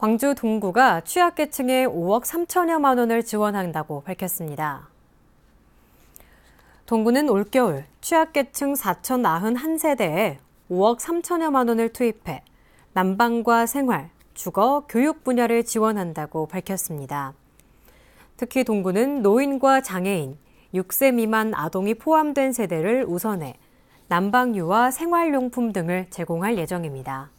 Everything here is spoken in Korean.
광주 동구가 취약계층에 5억 3천여만 원을 지원한다고 밝혔습니다. 동구는 올겨울 취약계층 4,091세대에 5억 3천여만 원을 투입해 난방과 생활, 주거, 교육 분야를 지원한다고 밝혔습니다. 특히 동구는 노인과 장애인, 6세 미만 아동이 포함된 세대를 우선해 난방유와 생활용품 등을 제공할 예정입니다.